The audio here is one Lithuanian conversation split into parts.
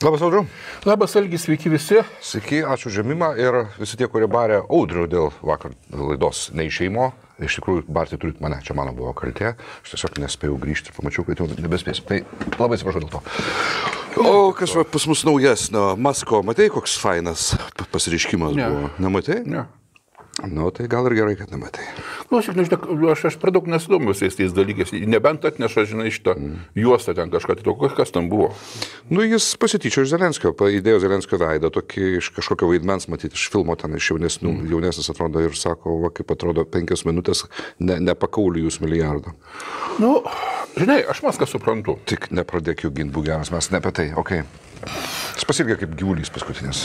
Labas, Audriu. Labas, Algis, sveiki visi. Sveiki, ačiū žemimą ir visi tie, kurie barė Audriu dėl vakar laidos neišeimo. Iš tikrųjų, barti turit mane, čia mano buvo kaltė. Aš tiesiog nespėjau grįžti ir pamačiau, kad jau nebespėsiu. Tai labai atsiprašau dėl to. O kas va, pas mus naujesnio, Masko, matai, koks fainas pasireiškimas ne. buvo? Nematai? Ne. Nu, tai gal ir gerai, kad nematai. Nu, aš, nu, žinok, aš, aš per daug nesidomiu visais tais dalykais. Nebent atneša, žinai, šitą mm. juostą ten kažką, tai tokio, kas ten buvo. Nu, jis pasityčio iš Zelenskio, įdėjo Zelenskio veidą, tokį iš kažkokio vaidmens matyti, iš filmo ten iš jaunesnių, mm. jaunesnis atrodo ir sako, va, kaip atrodo, penkias minutės, ne, nepakauliu jūs milijardo. Nu, žinai, aš maską suprantu. Tik nepradėk jų ginti, būgeras, mes ne apie tai, okei. Okay pasilgė kaip gyvulys paskutinis.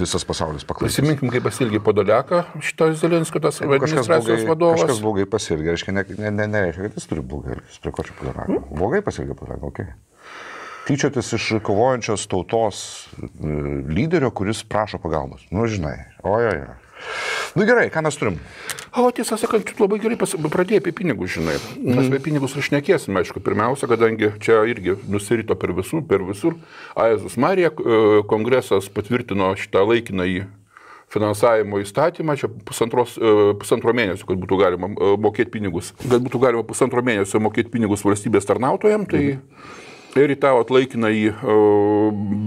Visas pasaulis paklausė. Prisiminkim, kaip pasilgė Podoliaką, šito Zelenskio tas administracijos vadovas. Kažkas blogai pasilgė, reiškia, nereiškia, ne, ne, ne, kad jis turi blogai elgtis, prie ko čia Podoliaką. Hmm? Blogai pasilgė Podoliaką, okei. Okay. Tyčiotis iš kovojančios tautos e, lyderio, kuris prašo pagalbos. Nu, žinai, ojojo. Nu gerai, ką mes turim? O tiesą sakant, tu labai gerai pas, pradėjai apie pinigus, žinai. Mes mm. apie pinigus išnekėsime, aišku, pirmiausia, kadangi čia irgi nusirito per visur, per visur. Aezus Marija, e, kongresas patvirtino šitą laikiną į finansavimo įstatymą, čia pusantros, e, pusantro mėnesio, kad būtų galima e, mokėti pinigus. Kad būtų galima pusantro mėnesio mokėti pinigus valstybės tarnautojams, tai mhm. ir į tą atlaikiną į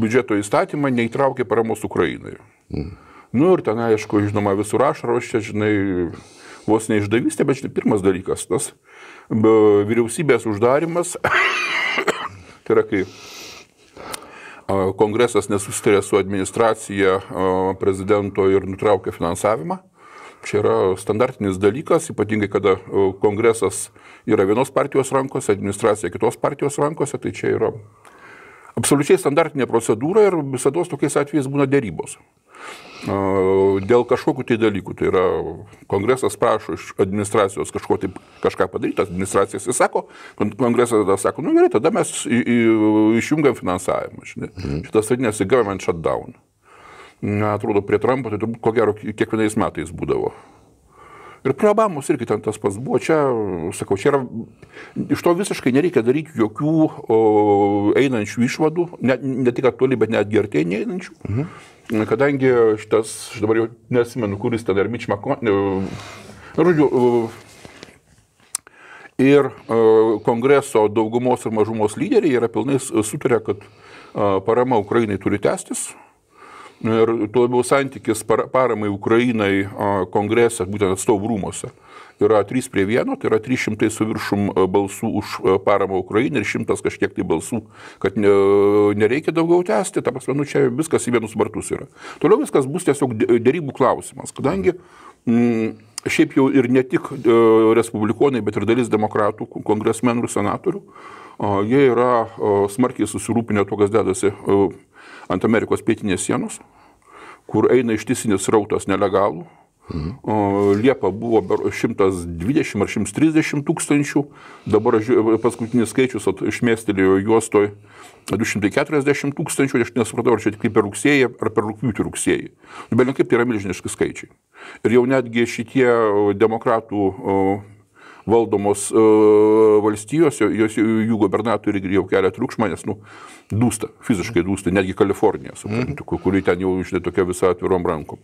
biudžeto įstatymą neįtraukė paramos Ukrainai. Mhm. Nu ir ten, aišku, žinoma, visur ašaros čia, žinai, vos neišdavystė, bet žinai, pirmas dalykas, tas vyriausybės uždarimas, tai yra kai kongresas nesustarė su administracija prezidento ir nutraukė finansavimą. Čia yra standartinis dalykas, ypatingai kada kongresas yra vienos partijos rankose, administracija kitos partijos rankose, tai čia yra absoliučiai standartinė procedūra ir visada tokiais atvejais būna dėrybos dėl kažkokių tai dalykų. Tai yra, kongresas prašo iš administracijos kažko tai, kažką padaryti, administracija atsisako, kongresas tada sako, nu gerai, tada mes į, į, išjungiam finansavimą. Žinai. Mhm. Šitas vadinasi government shutdown. Atrodo, prie Trumpo tai turbūt ko gero kiekvienais metais būdavo. Ir prie Obamos irgi ten tas pats buvo. Čia, sakau, čia yra, iš to visiškai nereikia daryti jokių o, einančių išvadų, ne, ne tik toli, bet netgi artėjai einančių. Mhm. Kadangi šitas, aš dabar jau nesimenu, kuris ten ar Mičmako, žodžiu, ir kongreso daugumos ir mažumos lyderiai yra pilnai sutarę, kad parama Ukrainai turi tęstis, Nu, ir tuo labiau santykis paramai Ukrainai kongrese, būtent atstovų rūmose. Yra 3 prie 1, tai yra 300 su viršum balsų už paramą Ukrainai ir 100 kažkiek tai balsų, kad nereikia daugiau tęsti, ta prasme, nu čia viskas į vienus vartus yra. Toliau viskas bus tiesiog dėrybų klausimas, kadangi mm, šiaip jau ir ne tik e, respublikonai, bet ir dalis demokratų, kongresmenų ir senatorių, jie yra smarkiai susirūpinę to, kas dedasi e, ant Amerikos pietinės sienos, kur eina ištisinis rautas nelegalų, Mhm. Liepa buvo 120 ar 130 tūkstančių, dabar paskutinis skaičius išmėstelėjo juostoje 240 tūkstančių, aš nesupratau, ar čia tik per rugsėjį ar per rūpjūtį rugsėjį. Nu, Bet kaip tai yra milžiniški skaičiai. Ir jau netgi šitie demokratų valdomos valstijos, jos, jų gubernatoriai jau kelia triukšmą, nes nu, dūsta, fiziškai dūsta, netgi Kalifornija, suprantu, mm. kuri ten jau išdė tokia visą atvirom rankom.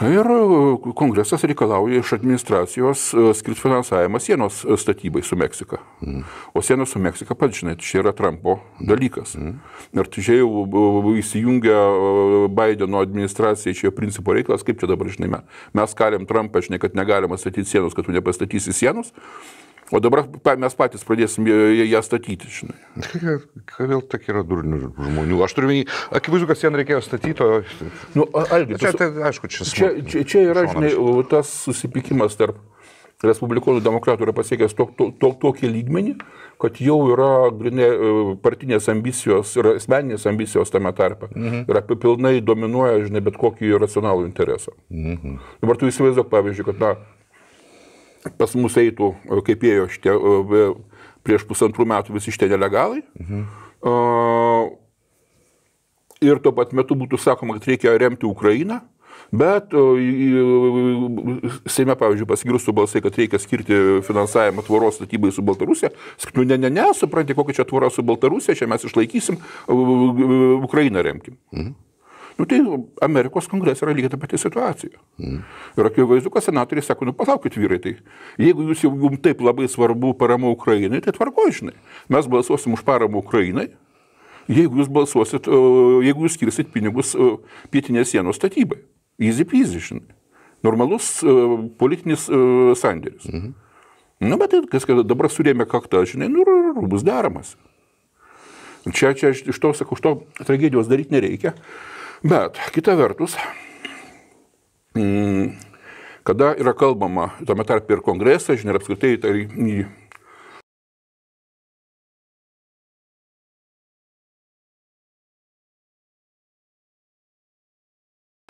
Na ir e, kongresas reikalauja iš administracijos e, skirti finansavimą sienos e, statybai su Meksika. Mm. O sienos su Meksika, pats žinai, čia yra Trumpo dalykas. Mm. Ir čia jau įsijungia Bideno administracija, čia jo principo reikalas, kaip čia dabar, žinai, mes kariam Trumpą, žinai, kad negalima statyti sienos, kad tu nepastatysi sienos. O dabar mes patys pradėsim ją statyti, žinai. Kodėl tokie yra durnių žmonių? Aš turiu minį, akivaizdu, kad sen reikėjo statyti, o... Nu, algi, čia, tai, aišku, čia, čia, čia, čia yra, žinai, tas susipykimas tarp Respublikonų demokratų yra pasiekęs to, to, to, tokį lygmenį, kad jau yra grinė, e, partinės ambicijos ir asmeninės ambicijos tame tarpe. Mhm. Ir apie pilnai dominuoja, žinai, bet kokį racionalų interesą. Mhm. Dabar tu įsivaizduok, pavyzdžiui, kad, na, pas mus eitų, e, kaip ėjo šitie, e, prieš pusantrų metų visi šitie nelegalai. Mhm. Ir tuo pat metu būtų sakoma, kad reikia remti Ukrainą. Bet e, Seime, pavyzdžiui, pasigirstų balsai, kad reikia skirti finansavimą tvoros statybai su Baltarusija. Sakytų, nu, ne, ne, ne, supranti, kokia čia tvora su Baltarusija, čia mes išlaikysim, Ukrainą remkim. Mhm. Nu tai Amerikos kongrese yra lygiai ta pati situacija. Mm. Ir akivaizdu, kad senatoriai sako, nu palaukit vyrai, tai jeigu jūs jau jums taip labai svarbu parama Ukrainai, tai tvarko, žinai. Mes balsuosim už paramą Ukrainai, jeigu jūs balsuosit, jeigu jūs skirsit pinigus pietinės sienos statybai. Easy peasy, žinai. Normalus politinis sandėris. Mhm. Na, nu, bet tai, kas dabar surėmė kaktą, žinai, nu, bus daromas. Čia, čia iš to, sakau, iš to tragedijos daryti nereikia. Bet kita vertus, mm, kada yra kalbama, tame tarp ir kongresą, žinai, ir apskritai tai į